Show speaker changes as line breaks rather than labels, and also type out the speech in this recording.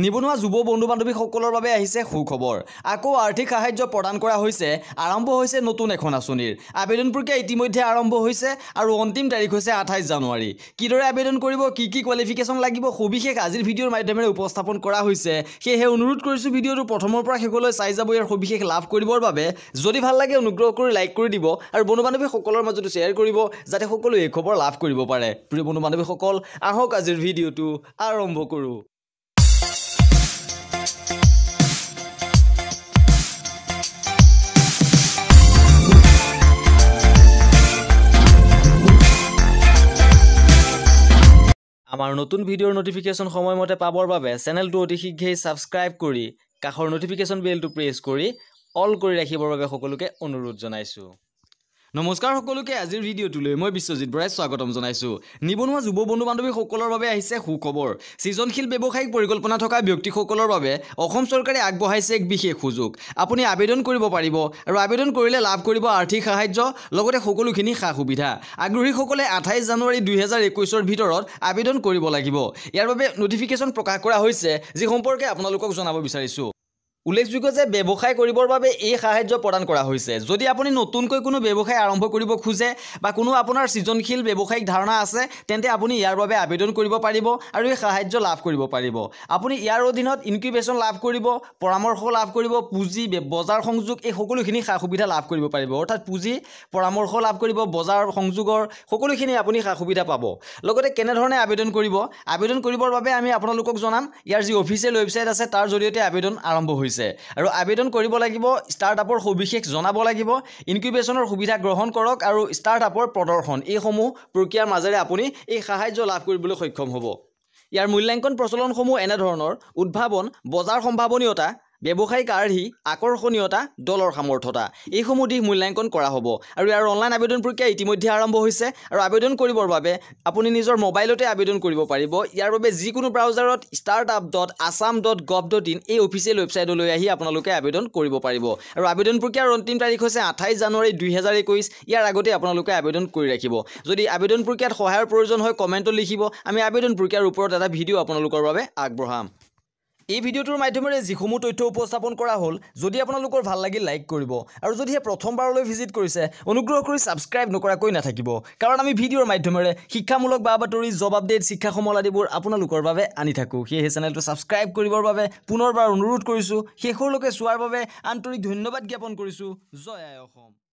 নিবনুৱা যুৱ বন্ধু বান্ধৱীসকলৰ বাবে আহিছে সুখবৰ আকৌ আৰ্থিক সাহাৰ্য প্ৰদান কৰা হৈছে আৰম্ভ হৈছে নতুন এখন আঁচনিৰ আবেদন প্ৰক্ৰিয়া ইতিমধ্যে আৰম্ভ হৈছে আৰু অন্তিম তাৰিখ হৈছে আঠাইছ জানুৱাৰী কিদৰে আবেদন কৰিব কি কি কোৱালিফিকেশ্যন লাগিব সবিশেষ আজিৰ ভিডিঅ'ৰ মাধ্যমেৰে উপস্থাপন কৰা হৈছে সেয়েহে অনুৰোধ কৰিছোঁ ভিডিঅ'টো প্ৰথমৰ পৰা শেষলৈ চাই যাব ইয়াৰ সবিশেষ লাভ কৰিবৰ বাবে যদি ভাল লাগে অনুগ্ৰহ কৰি লাইক কৰি দিব আৰু বন্ধু বান্ধৱীসকলৰ মাজতো শ্বেয়াৰ কৰিব যাতে সকলোৱে এই খবৰ লাভ কৰিব পাৰে প্ৰিয় বন্ধু বান্ধৱীসকল আহক আজিৰ ভিডিঅ'টো আৰম্ভ কৰোঁ আমাৰ নতুন ভিডিঅ'ৰ ন'টিফিকেশ্যন সময়মতে পাবৰ বাবে চেনেলটো অতি শীঘ্ৰেই ছাবস্ক্ৰাইব কৰি কাষৰ ন'টিফিকেশ্যন বেলটো প্ৰেছ কৰি অল কৰি ৰাখিবৰ বাবে সকলোকে অনুৰোধ জনাইছোঁ নমস্কাৰ সকলোকে আজিৰ ভিডিঅ'টোলৈ মই বিশ্বজিত বৰাই স্বাগতম জনাইছোঁ নিবনুৱা যুৱ বন্ধু বান্ধৱীসকলৰ বাবে আহিছে সুখবৰ সৃজনশীল ব্যৱসায়িক পৰিকল্পনা থকা ব্যক্তিসকলৰ বাবে অসম চৰকাৰে আগবঢ়াইছে এক বিশেষ সুযোগ আপুনি আবেদন কৰিব পাৰিব আৰু আবেদন কৰিলে লাভ কৰিব আৰ্থিক সাহাৰ্য লগতে সকলোখিনি সা সুবিধা আগ্ৰহীসকলে আঠাইছ জানুৱাৰী দুহেজাৰ একৈছৰ ভিতৰত আবেদন কৰিব লাগিব ইয়াৰ বাবে নটিফিকেশ্যন প্ৰকাশ কৰা হৈছে যি সম্পৰ্কে আপোনালোকক জনাব বিচাৰিছোঁ উল্লেখযোগ্য যে ব্যৱসায় কৰিবৰ বাবে এই সাহায্য প্ৰদান কৰা হৈছে যদি আপুনি নতুনকৈ কোনো ব্যৱসায় আৰম্ভ কৰিব খোজে বা কোনো আপোনাৰ সৃজনশীল ব্যৱসায়িক ধাৰণা আছে তেন্তে আপুনি ইয়াৰ বাবে আবেদন কৰিব পাৰিব আৰু এই সাহায্য লাভ কৰিব পাৰিব আপুনি ইয়াৰ অধীনত ইনকিউবেশ্যন লাভ কৰিব পৰামৰ্শ লাভ কৰিব পুঁজি বজাৰ সংযোগ এই সকলোখিনি সা সুবিধা লাভ কৰিব পাৰিব অৰ্থাৎ পুঁজি পৰামৰ্শ লাভ কৰিব বজাৰ সংযোগৰ সকলোখিনি আপুনি সা সুবিধা পাব লগতে কেনেধৰণে আবেদন কৰিব আবেদন কৰিবৰ বাবে আমি আপোনালোকক জনাম ইয়াৰ যি অফিচিয়েল ৱেবছাইট আছে তাৰ জৰিয়তে আবেদন আৰম্ভ হৈছে কৰিছে আৰু আবেদন কৰিব লাগিব ষ্টাৰ্টআপৰ সবিশেষ জনাব লাগিব ইনকিউবেশ্যনৰ সুবিধা গ্ৰহণ কৰক আৰু ষ্টাৰ্টআপৰ প্ৰদৰ্শন এইসমূহ প্ৰক্ৰিয়াৰ মাজেৰে আপুনি এই সাহায্য লাভ কৰিবলৈ সক্ষম হ'ব ইয়াৰ মূল্যাংকন প্ৰচলনসমূহ এনেধৰণৰ উদ্ভাৱন বজাৰ সম্ভাৱনীয়তা ব্যৱসায়িক আৰ্হি আকৰ্ষণীয়তা দলৰ সামৰ্থতা এইসমূহ দিশ মূল্যাংকন কৰা হ'ব আৰু ইয়াৰ অনলাইন আবেদন প্ৰক্ৰিয়া ইতিমধ্যে আৰম্ভ হৈছে আৰু আবেদন কৰিবৰ বাবে আপুনি নিজৰ মোবাইলতে আবেদন কৰিব পাৰিব ইয়াৰ বাবে যিকোনো ব্ৰাউজাৰত startup dot Assam dot gov dot in এই অফিচিয়েল ৱেবছাইটলৈ আহি আপোনালোকে আবেদন কৰিব পাৰিব আৰু আবেদন প্ৰক্ৰিয়াৰ অন্তিম তাৰিখ হৈছে আঠাইছ জানুৱাৰী দুহেজাৰ একৈছ ইয়াৰ আগতে আপোনালোকে আবেদন কৰি ৰাখিব যদি আবেদন প্ৰক্ৰিয়াত সহায়ৰ প্ৰয়োজন হয় কমেণ্টত লিখিব আমি আবেদন প্ৰক্ৰিয়াৰ ওপৰত এটা ভিডিঅ' আপোনালোকৰ বাবে আগবঢ়াম এই ভিডিঅ'টোৰ মাধ্যমেৰে যিসমূহ তথ্য উপস্থাপন কৰা হ'ল যদি আপোনালোকৰ ভাল লাগিল লাইক কৰিব আৰু যদিহে প্ৰথমবাৰলৈ ভিজিট কৰিছে অনুগ্ৰহ কৰি ছাবস্ক্ৰাইব নকৰাকৈ নাথাকিব কাৰণ আমি ভিডিঅ'ৰ মাধ্যমেৰে শিক্ষামূলক বা বাতৰি জব আপডেট শিক্ষা সমল আদিবোৰ আপোনালোকৰ বাবে আনি থাকোঁ সেয়েহে চেনেলটো ছাবস্ক্ৰাইব কৰিবৰ বাবে পুনৰবাৰ অনুৰোধ কৰিছোঁ শেষৰলৈকে চোৱাৰ বাবে আন্তৰিক ধন্যবাদ জ্ঞাপন কৰিছোঁ জয় আই অসম